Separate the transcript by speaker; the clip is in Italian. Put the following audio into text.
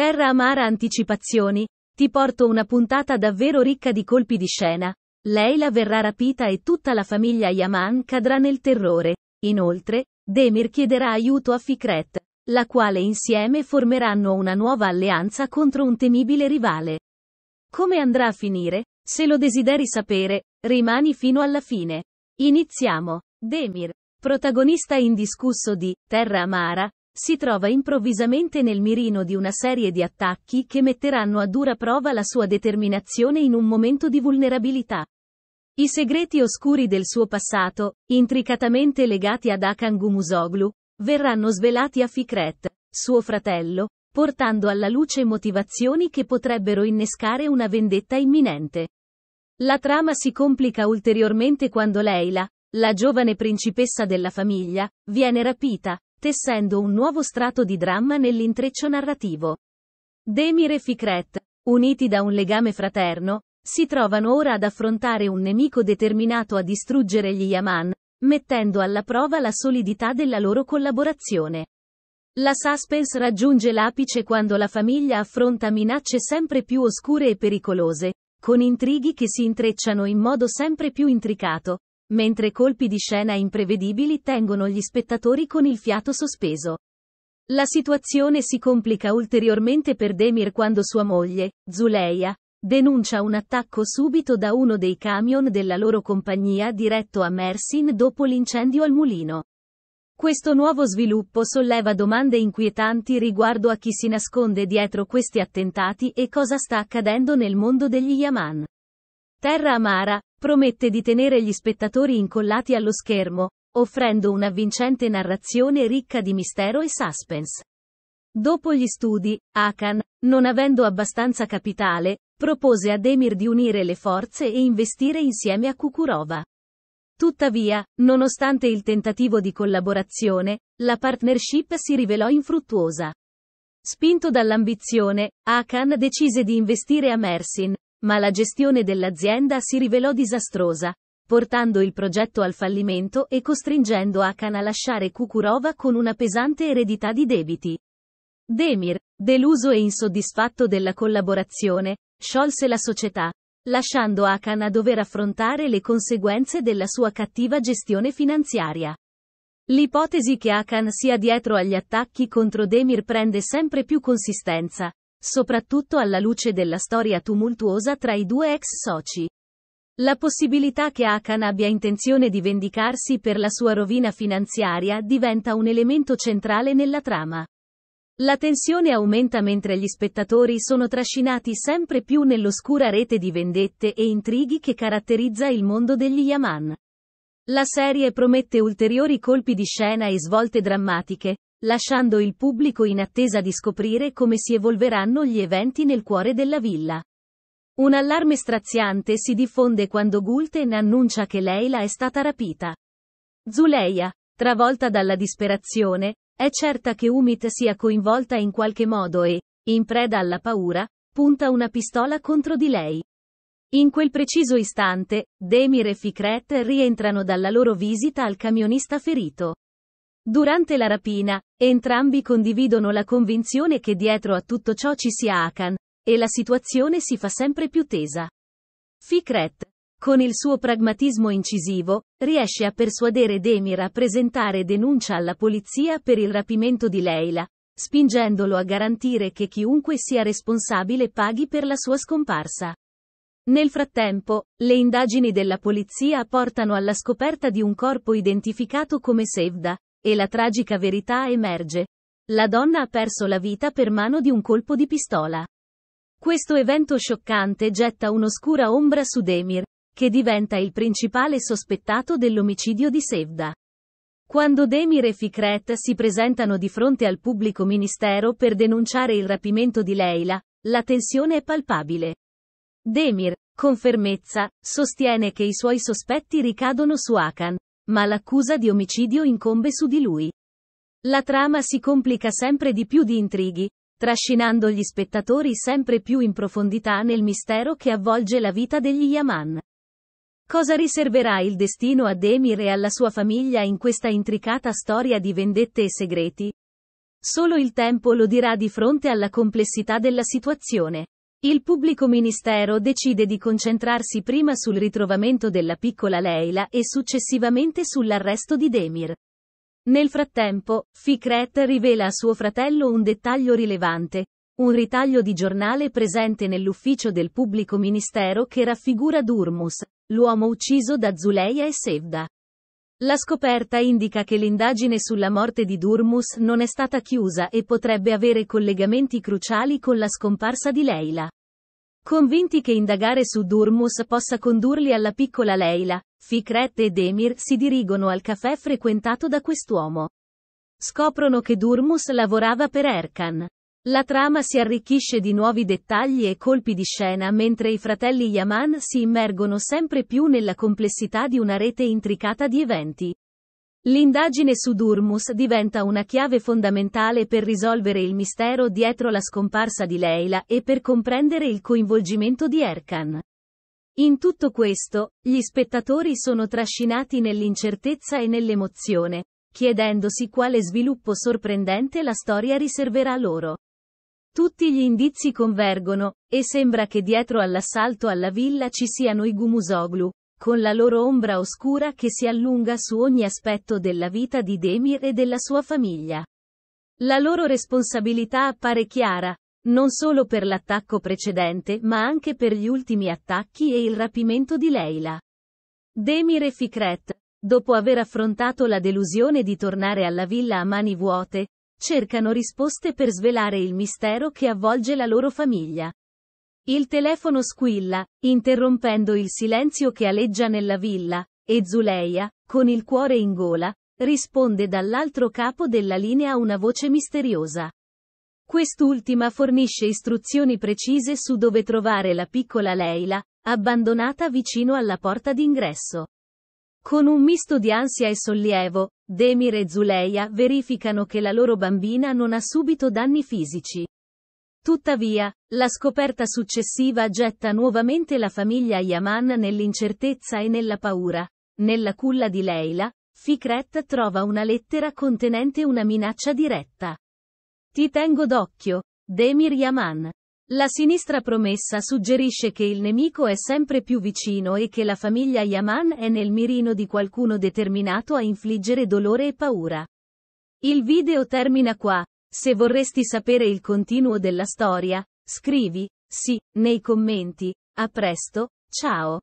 Speaker 1: Terra amara anticipazioni, ti porto una puntata davvero ricca di colpi di scena. Leila verrà rapita e tutta la famiglia Yaman cadrà nel terrore. Inoltre, Demir chiederà aiuto a Fikret, la quale insieme formeranno una nuova alleanza contro un temibile rivale. Come andrà a finire? Se lo desideri sapere, rimani fino alla fine. Iniziamo. Demir, protagonista indiscusso di Terra Amara, si trova improvvisamente nel mirino di una serie di attacchi che metteranno a dura prova la sua determinazione in un momento di vulnerabilità. I segreti oscuri del suo passato, intricatamente legati ad Akan Gumusoglu, verranno svelati a Fikret, suo fratello, portando alla luce motivazioni che potrebbero innescare una vendetta imminente. La trama si complica ulteriormente quando Leila, la giovane principessa della famiglia, viene rapita, tessendo un nuovo strato di dramma nell'intreccio narrativo. Demir e Fikret, uniti da un legame fraterno, si trovano ora ad affrontare un nemico determinato a distruggere gli Yaman, mettendo alla prova la solidità della loro collaborazione. La suspense raggiunge l'apice quando la famiglia affronta minacce sempre più oscure e pericolose, con intrighi che si intrecciano in modo sempre più intricato, mentre colpi di scena imprevedibili tengono gli spettatori con il fiato sospeso. La situazione si complica ulteriormente per Demir quando sua moglie, Zuleia, denuncia un attacco subito da uno dei camion della loro compagnia diretto a Mersin dopo l'incendio al mulino. Questo nuovo sviluppo solleva domande inquietanti riguardo a chi si nasconde dietro questi attentati e cosa sta accadendo nel mondo degli Yaman. Terra amara, Promette di tenere gli spettatori incollati allo schermo, offrendo un'avvincente narrazione ricca di mistero e suspense. Dopo gli studi, Akan, non avendo abbastanza capitale, propose a Demir di unire le forze e investire insieme a Kukurova. Tuttavia, nonostante il tentativo di collaborazione, la partnership si rivelò infruttuosa. Spinto dall'ambizione, Akan decise di investire a Mersin, ma la gestione dell'azienda si rivelò disastrosa, portando il progetto al fallimento e costringendo Akan a lasciare Kukurova con una pesante eredità di debiti. Demir, deluso e insoddisfatto della collaborazione, sciolse la società, lasciando Akan a dover affrontare le conseguenze della sua cattiva gestione finanziaria. L'ipotesi che Akan sia dietro agli attacchi contro Demir prende sempre più consistenza, soprattutto alla luce della storia tumultuosa tra i due ex soci. La possibilità che Akan abbia intenzione di vendicarsi per la sua rovina finanziaria diventa un elemento centrale nella trama. La tensione aumenta mentre gli spettatori sono trascinati sempre più nell'oscura rete di vendette e intrighi che caratterizza il mondo degli Yaman. La serie promette ulteriori colpi di scena e svolte drammatiche, lasciando il pubblico in attesa di scoprire come si evolveranno gli eventi nel cuore della villa. Un allarme straziante si diffonde quando Gulten annuncia che Leila è stata rapita. Zuleia, travolta dalla disperazione, è certa che Umit sia coinvolta in qualche modo e, in preda alla paura, punta una pistola contro di lei. In quel preciso istante, Demir e Fikret rientrano dalla loro visita al camionista ferito. Durante la rapina, entrambi condividono la convinzione che dietro a tutto ciò ci sia Akan, e la situazione si fa sempre più tesa. Fikret, con il suo pragmatismo incisivo, riesce a persuadere Demir a presentare denuncia alla polizia per il rapimento di Leila, spingendolo a garantire che chiunque sia responsabile paghi per la sua scomparsa. Nel frattempo, le indagini della polizia portano alla scoperta di un corpo identificato come Sevda, e la tragica verità emerge. La donna ha perso la vita per mano di un colpo di pistola. Questo evento scioccante getta un'oscura ombra su Demir, che diventa il principale sospettato dell'omicidio di Sevda. Quando Demir e Fikret si presentano di fronte al pubblico ministero per denunciare il rapimento di Leila, la tensione è palpabile. Demir, con fermezza, sostiene che i suoi sospetti ricadono su Akan, ma l'accusa di omicidio incombe su di lui. La trama si complica sempre di più di intrighi, trascinando gli spettatori sempre più in profondità nel mistero che avvolge la vita degli Yaman. Cosa riserverà il destino a Demir e alla sua famiglia in questa intricata storia di vendette e segreti? Solo il tempo lo dirà di fronte alla complessità della situazione. Il pubblico ministero decide di concentrarsi prima sul ritrovamento della piccola Leila e successivamente sull'arresto di Demir. Nel frattempo, Fikret rivela a suo fratello un dettaglio rilevante, un ritaglio di giornale presente nell'ufficio del pubblico ministero che raffigura Durmus, l'uomo ucciso da Zuleia e Sevda. La scoperta indica che l'indagine sulla morte di Durmus non è stata chiusa e potrebbe avere collegamenti cruciali con la scomparsa di Leila. Convinti che indagare su Durmus possa condurli alla piccola Leila, Fikret ed Emir si dirigono al caffè frequentato da quest'uomo. Scoprono che Durmus lavorava per Erkan. La trama si arricchisce di nuovi dettagli e colpi di scena mentre i fratelli Yaman si immergono sempre più nella complessità di una rete intricata di eventi. L'indagine su Durmus diventa una chiave fondamentale per risolvere il mistero dietro la scomparsa di Leila e per comprendere il coinvolgimento di Erkan. In tutto questo, gli spettatori sono trascinati nell'incertezza e nell'emozione, chiedendosi quale sviluppo sorprendente la storia riserverà loro. Tutti gli indizi convergono, e sembra che dietro all'assalto alla villa ci siano i Gumusoglu, con la loro ombra oscura che si allunga su ogni aspetto della vita di Demir e della sua famiglia. La loro responsabilità appare chiara, non solo per l'attacco precedente, ma anche per gli ultimi attacchi e il rapimento di Leila. Demir e Fikret, dopo aver affrontato la delusione di tornare alla villa a mani vuote, cercano risposte per svelare il mistero che avvolge la loro famiglia. Il telefono squilla, interrompendo il silenzio che aleggia nella villa, e Zuleia, con il cuore in gola, risponde dall'altro capo della linea una voce misteriosa. Quest'ultima fornisce istruzioni precise su dove trovare la piccola Leila, abbandonata vicino alla porta d'ingresso. Con un misto di ansia e sollievo, Demir e Zuleia verificano che la loro bambina non ha subito danni fisici. Tuttavia, la scoperta successiva getta nuovamente la famiglia Yaman nell'incertezza e nella paura. Nella culla di Leila, Fikret trova una lettera contenente una minaccia diretta. Ti tengo d'occhio, Demir Yaman. La sinistra promessa suggerisce che il nemico è sempre più vicino e che la famiglia Yaman è nel mirino di qualcuno determinato a infliggere dolore e paura. Il video termina qua. Se vorresti sapere il continuo della storia, scrivi, sì, nei commenti. A presto, ciao.